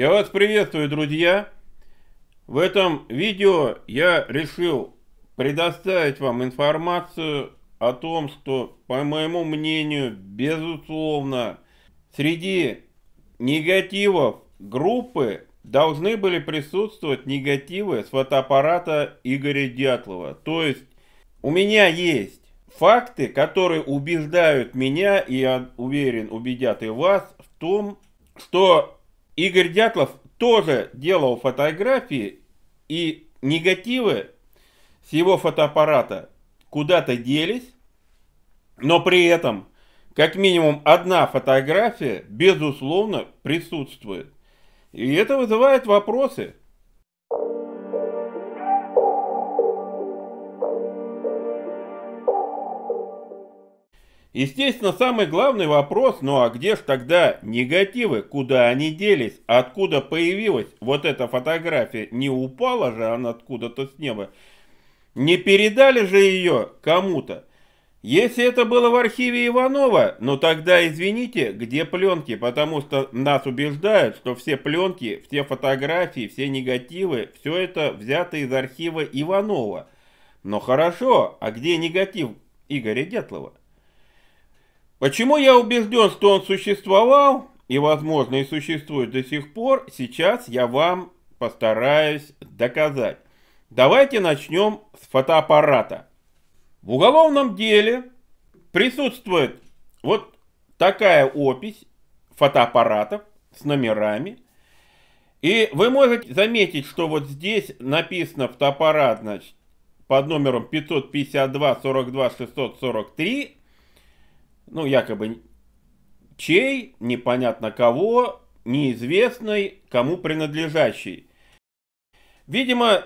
Я вас приветствую, друзья! В этом видео я решил предоставить вам информацию о том, что, по моему мнению, безусловно, среди негативов группы должны были присутствовать негативы с фотоаппарата Игоря Дятлова. То есть у меня есть факты, которые убеждают меня, и я уверен, убедят и вас в том, что Игорь Дятлов тоже делал фотографии, и негативы с его фотоаппарата куда-то делись, но при этом как минимум одна фотография, безусловно, присутствует. И это вызывает вопросы. Естественно, самый главный вопрос, ну а где же тогда негативы, куда они делись, откуда появилась вот эта фотография, не упала же она откуда-то с неба, не передали же ее кому-то. Если это было в архиве Иванова, ну тогда извините, где пленки, потому что нас убеждают, что все пленки, все фотографии, все негативы, все это взято из архива Иванова. Но хорошо, а где негатив Игоря Дятлова? Почему я убежден, что он существовал, и, возможно, и существует до сих пор, сейчас я вам постараюсь доказать. Давайте начнем с фотоаппарата. В уголовном деле присутствует вот такая опись фотоаппаратов с номерами. И вы можете заметить, что вот здесь написано фотоаппарат, значит, под номером 552 42 643 ну, якобы чей, непонятно кого, неизвестный, кому принадлежащий. Видимо,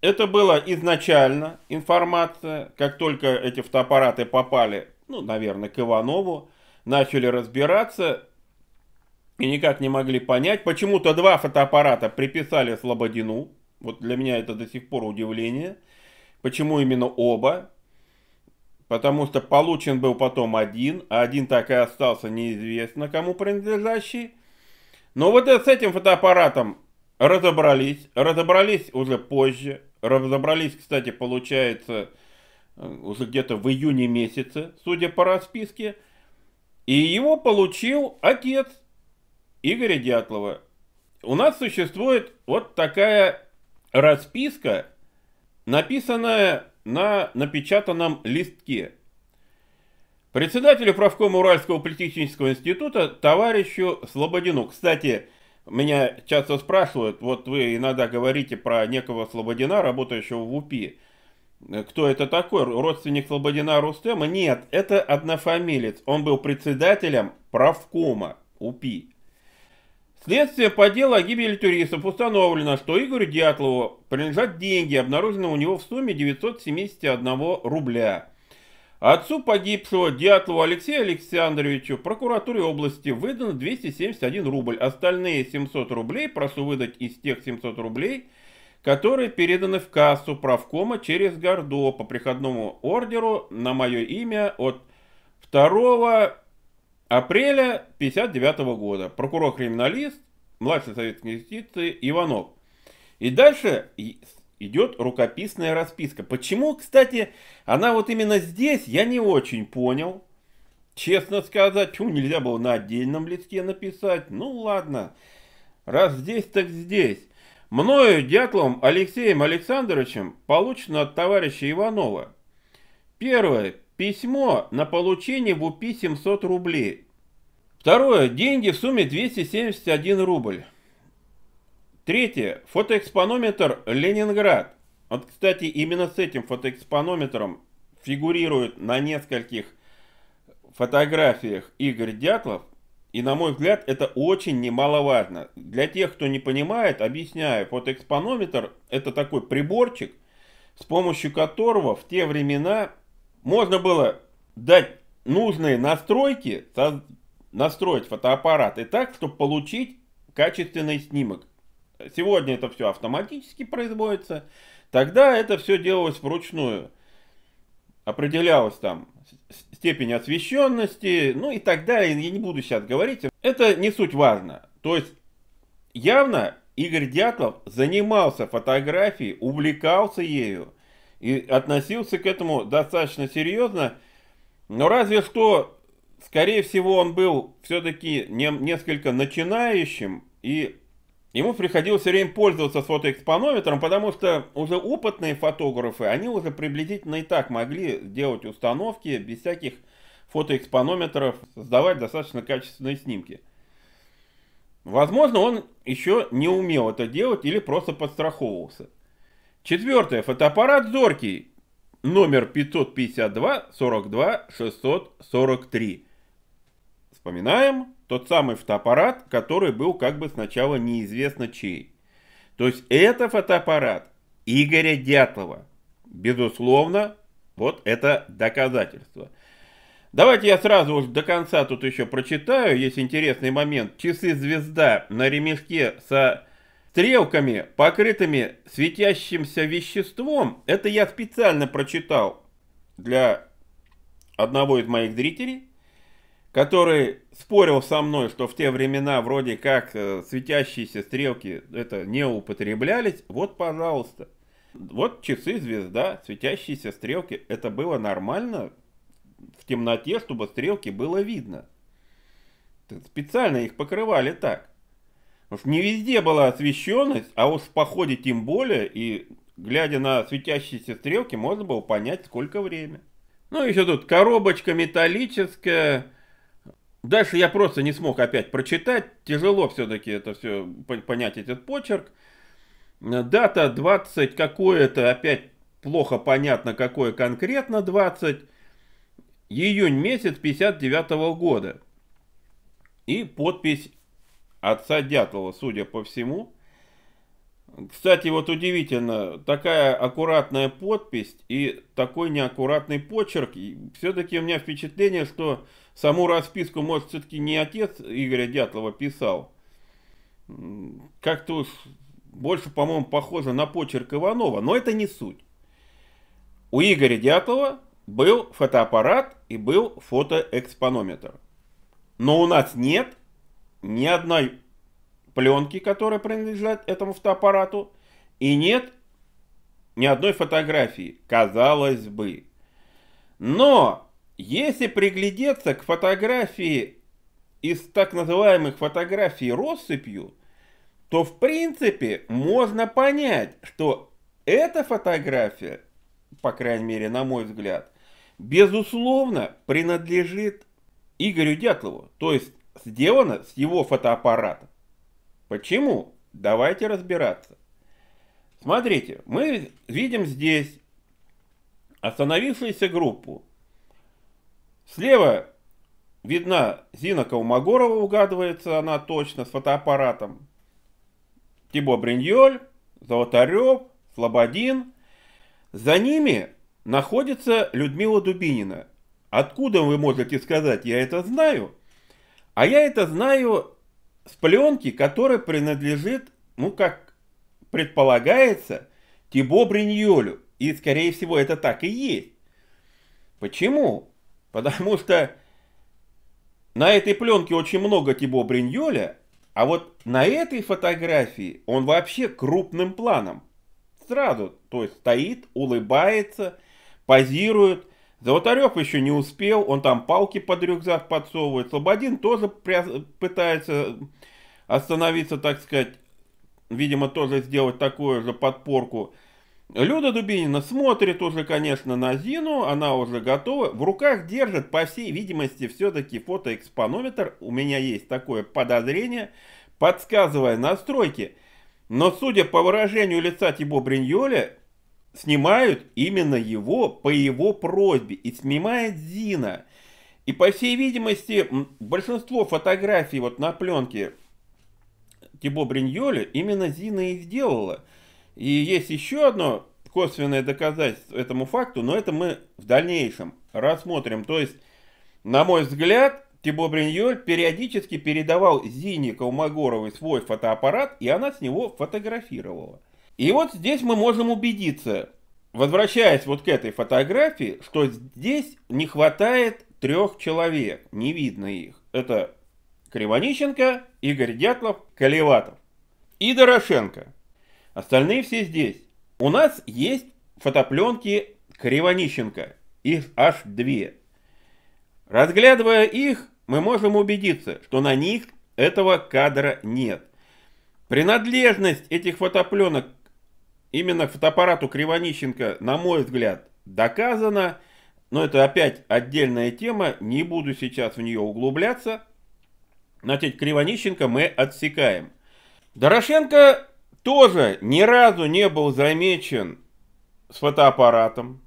это была изначально информация, как только эти фотоаппараты попали, ну, наверное, к Иванову, начали разбираться и никак не могли понять. Почему-то два фотоаппарата приписали Слободину, вот для меня это до сих пор удивление, почему именно оба, потому что получен был потом один, а один так и остался неизвестно кому принадлежащий. Но вот с этим фотоаппаратом разобрались, разобрались уже позже, разобрались, кстати, получается, э, уже где-то в июне месяце, судя по расписке, и его получил отец Игоря Дятлова. У нас существует вот такая расписка, написанная на напечатанном листке. Председателю правкома Уральского политехнического института, товарищу Слободину. Кстати, меня часто спрашивают, вот вы иногда говорите про некого Слободина, работающего в УПИ. Кто это такой? Родственник Слободина Рустема? Нет, это однофамилец. Он был председателем правкома УПИ. Следствие по делу о гибели туристов установлено, что Игорю Дятлову принадлежат деньги, обнаруженные у него в сумме 971 рубля. Отцу погибшего Дятлову Алексею Александровичу прокуратуре области выдано 271 рубль. Остальные 700 рублей прошу выдать из тех 700 рублей, которые переданы в кассу правкома через Гордо по приходному ордеру на мое имя от 2 апреля 59 года. Прокурор-криминалист, младший советской юстиции Иванов. И дальше идет рукописная расписка. Почему, кстати, она вот именно здесь, я не очень понял. Честно сказать, почему нельзя было на отдельном листке написать? Ну ладно, раз здесь, так здесь. Мною, Дятловым Алексеем Александровичем, получено от товарища Иванова. Первое. Письмо на получение в УПИ 700 рублей. Второе. Деньги в сумме 271 рубль. Третье. Фотоэкспонометр «Ленинград». Вот, кстати, именно с этим фотоэкспонометром фигурирует на нескольких фотографиях Игорь Дятлов. И, на мой взгляд, это очень немаловажно. Для тех, кто не понимает, объясняю, фотоэкспонометр – это такой приборчик, с помощью которого в те времена можно было дать нужные настройки, настроить фотоаппарат и так, чтобы получить качественный снимок. Сегодня это все автоматически производится, тогда это все делалось вручную. Определялась там степень освещенности, ну и так далее, я не буду сейчас говорить. Это не суть важно. То есть явно Игорь Дятлов занимался фотографией, увлекался ею и относился к этому достаточно серьезно. Но разве что, скорее всего, он был все-таки не, несколько начинающим, и ему приходилось все время пользоваться фотоэкспонометром, потому что уже опытные фотографы, они уже приблизительно и так могли делать установки без всяких фотоэкспонометров, создавать достаточно качественные снимки. Возможно, он еще не умел это делать или просто подстраховывался. Четвертое. Фотоаппарат «Зоркий» номер 552-42-643. Вспоминаем тот самый фотоаппарат, который был как бы сначала неизвестно чей. То есть это фотоаппарат Игоря Дятлова. Безусловно, вот это доказательство. Давайте я сразу уж до конца тут еще прочитаю, есть интересный момент. Часы «Звезда» на ремешке со стрелками, покрытыми светящимся веществом, это я специально прочитал для одного из моих зрителей, который спорил со мной, что в те времена вроде как э, светящиеся стрелки это не употреблялись. Вот, пожалуйста. Вот часы звезда, светящиеся стрелки. Это было нормально в темноте, чтобы стрелки было видно. Специально их покрывали так не везде была освещенность, а уж в походе тем более, и глядя на светящиеся стрелки, можно было понять, сколько время. Ну, еще тут коробочка металлическая. Дальше я просто не смог опять прочитать. Тяжело все-таки это все понять этот почерк. Дата 20 какое-то, опять плохо понятно, какое конкретно 20. Июнь месяц 59 -го года. И подпись отца Дятлова, судя по всему. Кстати, вот удивительно, такая аккуратная подпись и такой неаккуратный почерк. Все-таки у меня впечатление, что саму расписку, может, все-таки не отец Игоря Дятлова писал. Как-то уж больше, по-моему, похоже на почерк Иванова, но это не суть. У Игоря Дятлова был фотоаппарат и был фотоэкспонометр. Но у нас нет ни одной пленки, которая принадлежит этому фотоаппарату, и нет ни одной фотографии, казалось бы. Но если приглядеться к фотографии из так называемых фотографий россыпью, то в принципе можно понять, что эта фотография, по крайней мере на мой взгляд, безусловно принадлежит Игорю Дятлову, то есть сделано с его фотоаппарата. Почему? Давайте разбираться. Смотрите, мы видим здесь остановившуюся группу. Слева видна Зина Калмогорова, угадывается она точно с фотоаппаратом. Тибо Бриньоль, Золотарев, Слободин. За ними находится Людмила Дубинина. Откуда вы можете сказать, я это знаю? А я это знаю с пленки, которая принадлежит, ну как предполагается, Тибо Бриньолю. И скорее всего это так и есть. Почему? Потому что на этой пленке очень много Тибо Бриньоля, а вот на этой фотографии он вообще крупным планом. Сразу, то есть стоит, улыбается, позирует, Золотарев еще не успел, он там палки под рюкзак подсовывает. Слободин тоже пытается остановиться, так сказать, видимо, тоже сделать такую же подпорку. Люда Дубинина смотрит уже, конечно, на Зину, она уже готова. В руках держит, по всей видимости, все-таки фотоэкспонометр. У меня есть такое подозрение, подсказывая настройки. Но судя по выражению лица Тибо Бриньоля, снимают именно его по его просьбе. И снимает Зина. И по всей видимости, большинство фотографий вот на пленке Тибо Бриньоли именно Зина и сделала. И есть еще одно косвенное доказательство этому факту, но это мы в дальнейшем рассмотрим. То есть, на мой взгляд, Тибо Бриньоль периодически передавал Зине Калмогоровой свой фотоаппарат, и она с него фотографировала. И вот здесь мы можем убедиться, возвращаясь вот к этой фотографии, что здесь не хватает трех человек, не видно их. Это Кривонищенко, Игорь Дятлов, Колеватов и Дорошенко. Остальные все здесь. У нас есть фотопленки Кривонищенко, их аж две. Разглядывая их, мы можем убедиться, что на них этого кадра нет. Принадлежность этих фотопленок именно к фотоаппарату Кривонищенко, на мой взгляд, доказано, но это опять отдельная тема, не буду сейчас в нее углубляться. Значит, Кривонищенко мы отсекаем. Дорошенко тоже ни разу не был замечен с фотоаппаратом.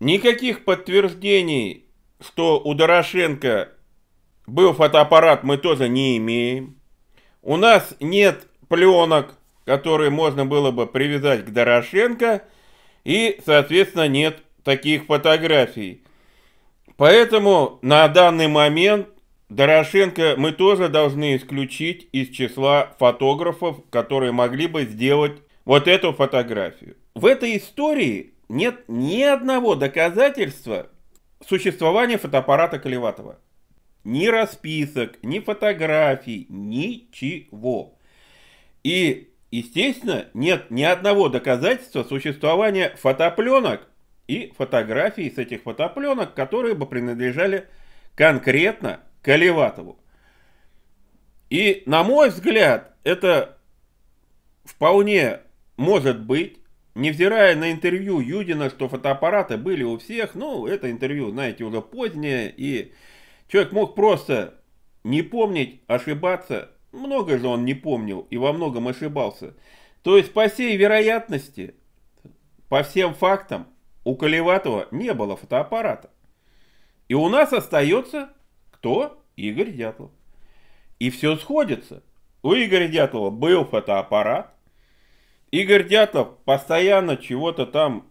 Никаких подтверждений, что у Дорошенко был фотоаппарат, мы тоже не имеем. У нас нет пленок которые можно было бы привязать к Дорошенко, и, соответственно, нет таких фотографий. Поэтому на данный момент Дорошенко мы тоже должны исключить из числа фотографов, которые могли бы сделать вот эту фотографию. В этой истории нет ни одного доказательства существования фотоаппарата Колеватова. Ни расписок, ни фотографий, ничего. И Естественно, нет ни одного доказательства существования фотопленок и фотографий с этих фотопленок, которые бы принадлежали конкретно Колеватову. И, на мой взгляд, это вполне может быть, невзирая на интервью Юдина, что фотоаппараты были у всех, ну, это интервью, знаете, уже позднее, и человек мог просто не помнить, ошибаться, много же он не помнил и во многом ошибался. То есть, по всей вероятности, по всем фактам, у Колеватова не было фотоаппарата. И у нас остается кто? Игорь Дятлов. И все сходится. У Игоря Дятлова был фотоаппарат. Игорь Дятлов постоянно чего-то там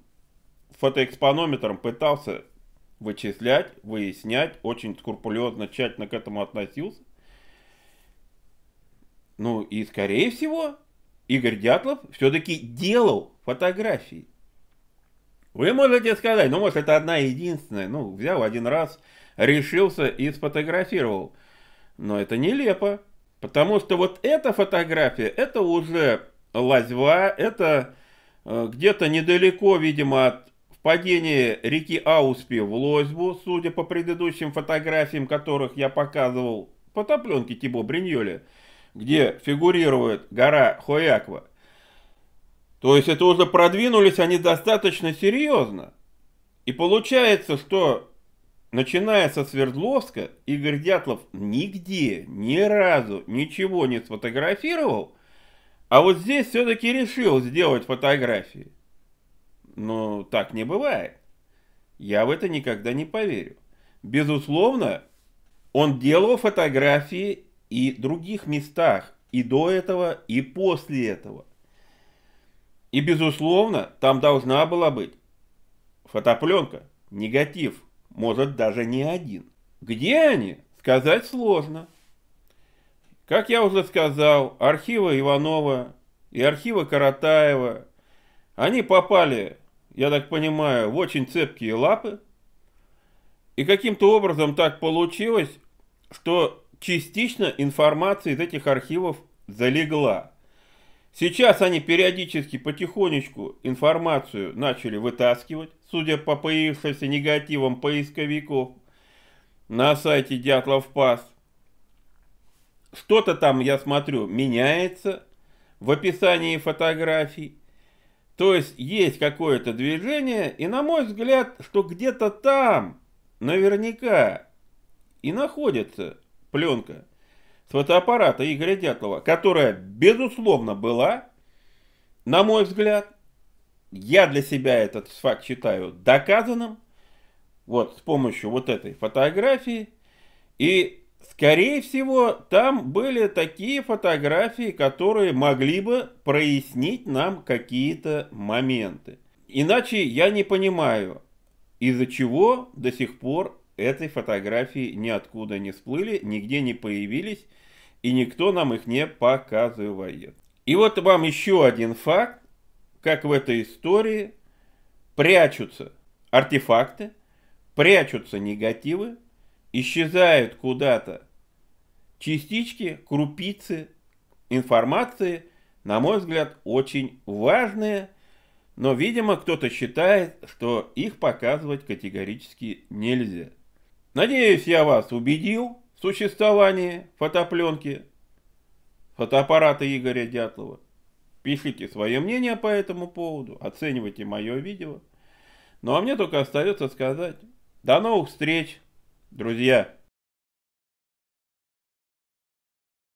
фотоэкспонометром пытался вычислять, выяснять, очень скрупулезно, тщательно к этому относился. Ну и, скорее всего, Игорь Дятлов все-таки делал фотографии. Вы можете сказать, ну, может, это одна единственная. Ну, взял один раз, решился и сфотографировал. Но это нелепо. Потому что вот эта фотография, это уже лазьва, это э, где-то недалеко, видимо, от впадения реки Ауспи в Лозьбу, судя по предыдущим фотографиям, которых я показывал, фотопленки Тибо Бриньоли где фигурирует гора Хояква. То есть это уже продвинулись они достаточно серьезно. И получается, что начиная со Свердловска, Игорь Дятлов нигде, ни разу ничего не сфотографировал, а вот здесь все-таки решил сделать фотографии. Но так не бывает. Я в это никогда не поверю. Безусловно, он делал фотографии и других местах, и до этого, и после этого. И, безусловно, там должна была быть фотопленка, негатив, может даже не один. Где они, сказать сложно. Как я уже сказал, архивы Иванова и архивы Каратаева, они попали, я так понимаю, в очень цепкие лапы. И каким-то образом так получилось, что частично информация из этих архивов залегла. Сейчас они периодически потихонечку информацию начали вытаскивать, судя по появившимся негативам поисковиков на сайте Дятлов Пас. Что-то там, я смотрю, меняется в описании фотографий. То есть есть какое-то движение, и на мой взгляд, что где-то там наверняка и находятся пленка с фотоаппарата Игоря Дятлова, которая, безусловно, была, на мой взгляд, я для себя этот факт считаю доказанным, вот с помощью вот этой фотографии, и Скорее всего, там были такие фотографии, которые могли бы прояснить нам какие-то моменты. Иначе я не понимаю, из-за чего до сих пор этой фотографии ниоткуда не всплыли, нигде не появились, и никто нам их не показывает. И вот вам еще один факт, как в этой истории прячутся артефакты, прячутся негативы, исчезают куда-то частички, крупицы информации, на мой взгляд, очень важные, но, видимо, кто-то считает, что их показывать категорически нельзя. Надеюсь, я вас убедил в существовании фотопленки фотоаппарата Игоря Дятлова. Пишите свое мнение по этому поводу, оценивайте мое видео. Ну а мне только остается сказать, до новых встреч, друзья!